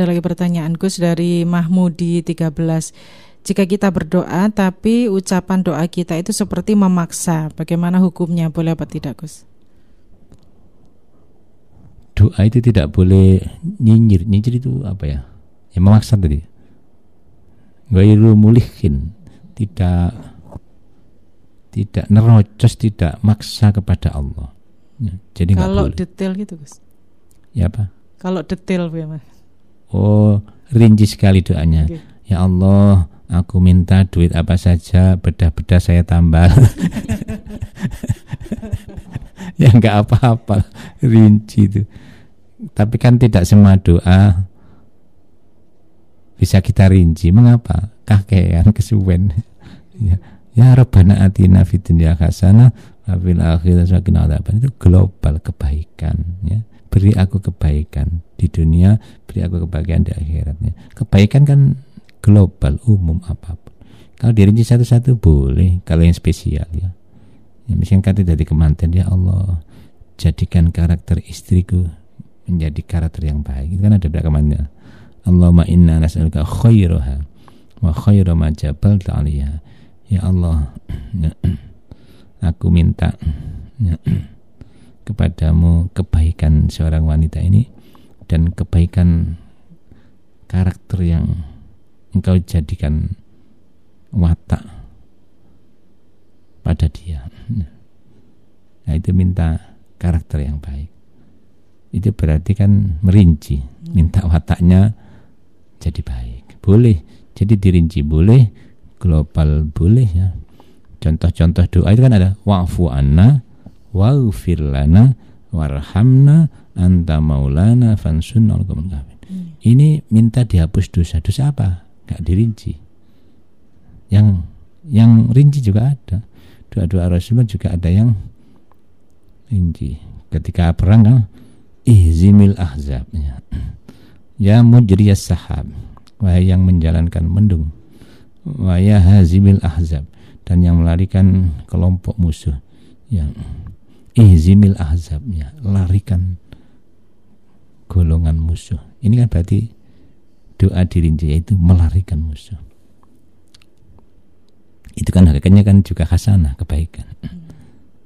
ada lagi pertanyaan Gus dari Mahmudi 13. Jika kita berdoa tapi ucapan doa kita itu seperti memaksa, bagaimana hukumnya? Boleh apa tidak, Gus? Doa itu tidak boleh nyinyir. Nyinyir itu apa ya? Yang memaksa tadi. Gairu mulihin. Tidak tidak nerocos, tidak maksa kepada Allah. Ya, jadi kalau detail gitu, Gus. Ya apa? Kalau detail ya, Oh, rinci sekali doanya. Okay. Ya Allah, aku minta duit apa saja, bedah-bedah saya tambal. ya enggak apa-apa, rinci itu. Tapi kan tidak semua doa bisa kita rinci. Mengapa? Kakean kesuwen. ya. Ya Rabbana atina fid dunya hasanah wa fil akhirati hasanah itu global kebaikan ya beri aku kebaikan di dunia, beri aku kebahagiaan di akhiratnya. Kebaikan kan global, umum apapun. Kalau dirinci satu-satu boleh, kalau yang spesial ya. ya misalnya kata dari kemanten ya Allah, jadikan karakter istriku menjadi karakter yang baik. Itu kan ada Allah Allahumma inna nas'aluka khairaha wa khairu ma jabal ta'aliyah. Ya Allah, aku minta kepadamu kebaikan seorang wanita ini dan kebaikan karakter yang engkau jadikan watak pada dia. Nah, itu minta karakter yang baik. Itu berarti kan merinci, hmm. minta wataknya jadi baik. Boleh, jadi dirinci boleh, global boleh ya. Contoh-contoh doa itu kan ada wa'fu anna waghfir lana warhamna anta maulana fansunna qaumil kafir. Hmm. Ini minta dihapus dosa. Dosa apa? Gak dirinci. Yang yang rinci juga ada. Doa-doa Rasulullah juga ada yang rinci. Ketika perang kan ihzimil ahzab. Ya. Ya mujriyas sahab Wahai yang menjalankan mendung Wahai ya hazimil ahzab Dan yang melarikan kelompok musuh yang ihzimil ahzabnya larikan golongan musuh ini kan berarti doa dirinci yaitu melarikan musuh itu kan harganya kan juga khasanah kebaikan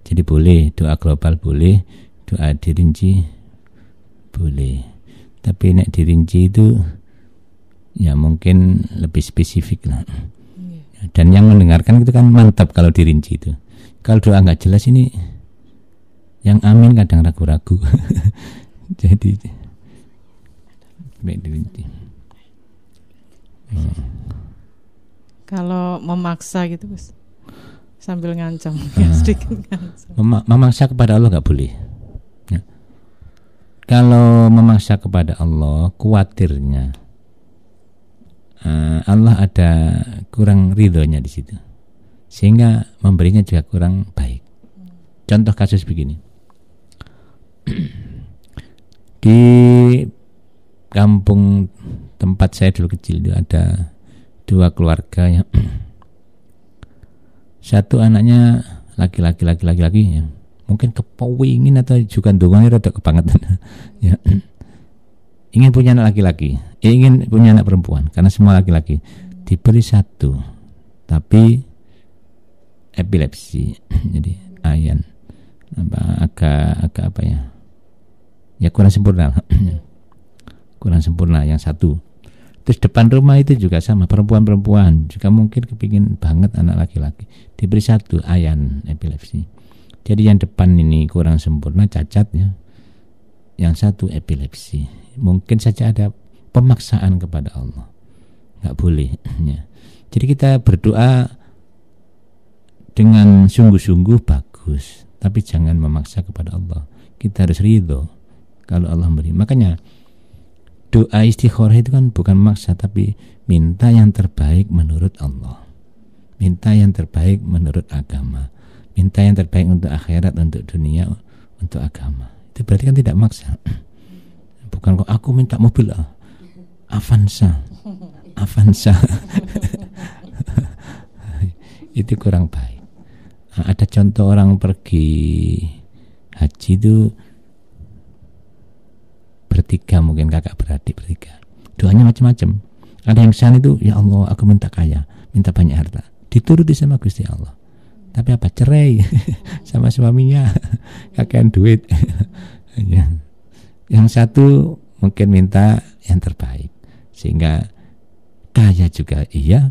jadi boleh doa global boleh doa dirinci boleh tapi nek dirinci itu ya mungkin lebih spesifik lah iya. dan yang mendengarkan itu kan mantap kalau dirinci itu kalau doa nggak jelas ini yang amin kadang ragu-ragu jadi baik hmm. kalau memaksa gitu Gus sambil ngancam ya, sedikit ngancam Mem memaksa kepada Allah nggak boleh ya. kalau memaksa kepada Allah kuatirnya uh, Allah ada kurang ridhonya di situ sehingga memberinya juga kurang baik hmm. contoh kasus begini di kampung tempat saya dulu kecil itu ada dua keluarga yang satu anaknya laki-laki laki-laki laki ya. mungkin kepowingin atau juga dongannya rada kebangetan ya ingin punya anak laki-laki ingin punya anak perempuan karena semua laki-laki diberi satu tapi epilepsi jadi ayan apa agak agak apa ya ya kurang sempurna kurang sempurna yang satu terus depan rumah itu juga sama perempuan-perempuan juga mungkin kepingin banget anak laki-laki diberi satu ayan epilepsi jadi yang depan ini kurang sempurna cacatnya, yang satu epilepsi mungkin saja ada pemaksaan kepada Allah nggak boleh ya. jadi kita berdoa dengan sungguh-sungguh bagus tapi jangan memaksa kepada Allah kita harus ridho kalau Allah memberi. Makanya doa istikharah itu kan bukan maksa tapi minta yang terbaik menurut Allah. Minta yang terbaik menurut agama. Minta yang terbaik untuk akhirat, untuk dunia, untuk agama. Itu berarti kan tidak maksa. Bukan kok aku minta mobil ah. Avanza. Avanza. itu kurang baik. Nah, ada contoh orang pergi haji itu bertiga mungkin kakak beradik bertiga doanya macam-macam ada yang kesan itu ya Allah aku minta kaya minta banyak harta dituruti sama Gusti Allah tapi apa cerai sama suaminya kakek duit ya. yang satu mungkin minta yang terbaik sehingga kaya juga iya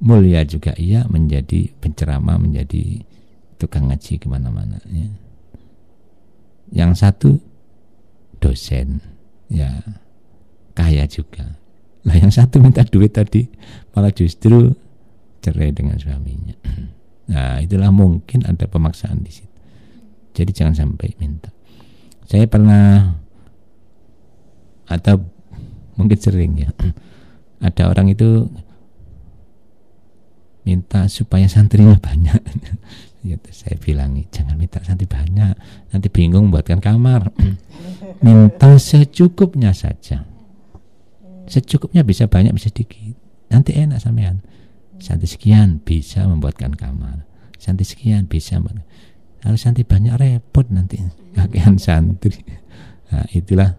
mulia juga iya menjadi penceramah menjadi tukang ngaji kemana-mana ya. yang satu dosen ya kaya juga Nah yang satu minta duit tadi malah justru cerai dengan suaminya nah itulah mungkin ada pemaksaan di situ jadi jangan sampai minta saya pernah atau mungkin sering ya ada orang itu minta supaya santrinya banyak gitu. saya bilangi jangan minta nanti banyak nanti bingung buatkan kamar minta secukupnya saja secukupnya bisa banyak bisa sedikit nanti enak sampean santi sekian bisa membuatkan kamar santi sekian bisa harus kalau santi banyak repot nanti kakean santri nah, itulah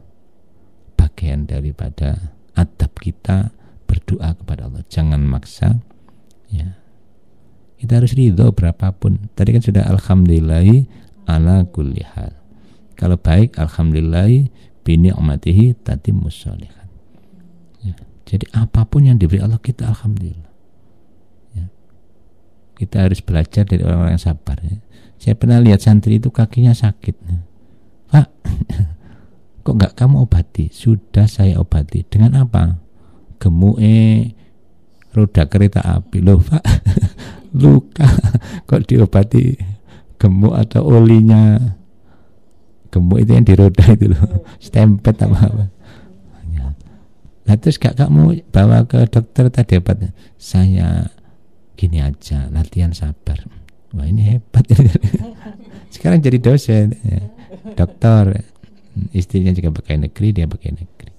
bagian daripada adab kita berdoa kepada Allah jangan maksa ya kita harus ridho berapapun. Tadi kan sudah alhamdulillah ala kulli hal. Kalau baik alhamdulillah bini umatihi tadi musolihan Ya. Jadi apapun yang diberi Allah kita alhamdulillah. Ya. Kita harus belajar dari orang-orang yang sabar. Ya. Saya pernah lihat santri itu kakinya sakit. Ya. Pak, kok nggak kamu obati? Sudah saya obati. Dengan apa? Gemuk eh roda kereta api loh pak luka kok diobati gemuk atau olinya gemuk itu yang di roda itu loh hmm. stempet apa apa nah terus gak kamu bawa ke dokter tadi dapat saya gini aja latihan sabar wah ini hebat sekarang jadi dosen ya. dokter istrinya juga pakai negeri dia pakai negeri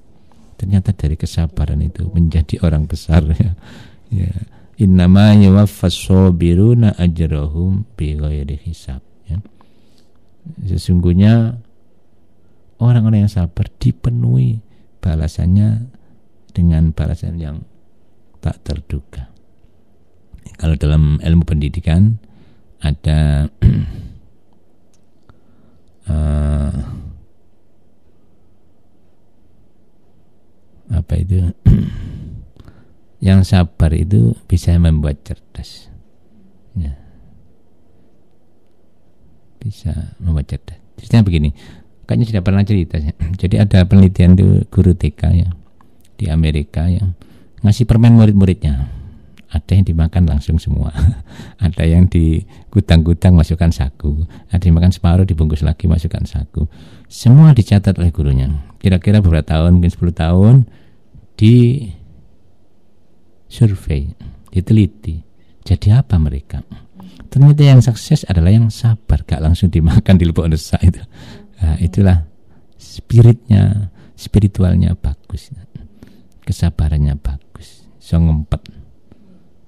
ternyata dari kesabaran itu menjadi orang besar ya ya innama yuwaffas sabiruna ajrahum bighairi hisab ya. sesungguhnya orang-orang yang sabar dipenuhi balasannya dengan balasan yang tak terduga kalau dalam ilmu pendidikan ada uh, apa itu yang sabar itu bisa membuat cerdas ya. bisa membuat cerdas ceritanya begini kayaknya sudah pernah cerita ya. jadi ada penelitian di guru TK ya di Amerika yang ngasih permen murid-muridnya ada yang dimakan langsung semua ada yang di gudang-gudang masukkan saku ada yang makan separuh dibungkus lagi masukkan saku semua dicatat oleh gurunya kira-kira beberapa tahun mungkin 10 tahun di survei, diteliti. Jadi apa mereka? Ternyata yang sukses adalah yang sabar, gak langsung dimakan di lubuk dosa itu. Nah, itulah spiritnya, spiritualnya bagus, kesabarannya bagus, so ngempet.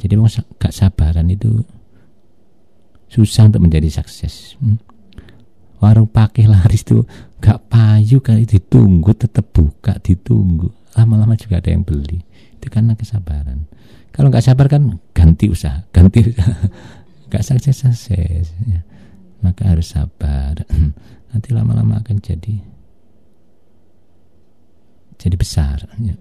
Jadi mau gak sabaran itu susah untuk menjadi sukses. Hmm? Warung pakai laris tuh gak payu kali ditunggu tetap buka ditunggu lama-lama juga ada yang beli itu karena kesabaran kalau nggak sabar kan ganti usaha ganti nggak sukses sukses ya. maka harus sabar nanti lama-lama akan jadi jadi besar ya.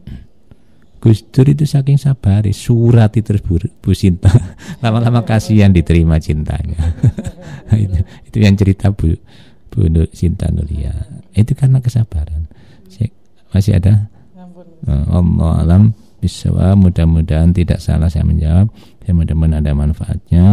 Gus Dur itu saking sabar, surat itu terus Bu, Bu Sinta. Lama-lama kasihan diterima cintanya. itu, itu yang cerita Bu Bu Nur, Sinta Nuria. Itu karena kesabaran. Masih ada? Oh, Allah alam bisa mudah-mudahan tidak salah saya menjawab ya mudah-mudahan ada manfaatnya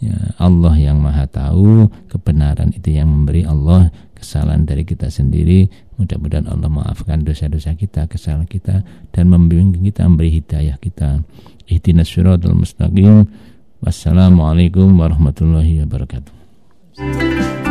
ya Allah yang maha tahu kebenaran itu yang memberi Allah kesalahan dari kita sendiri mudah-mudahan Allah maafkan dosa-dosa kita kesalahan kita dan membimbing kita memberi hidayah kita ihdinas syiratal mustaqim wassalamualaikum warahmatullahi wabarakatuh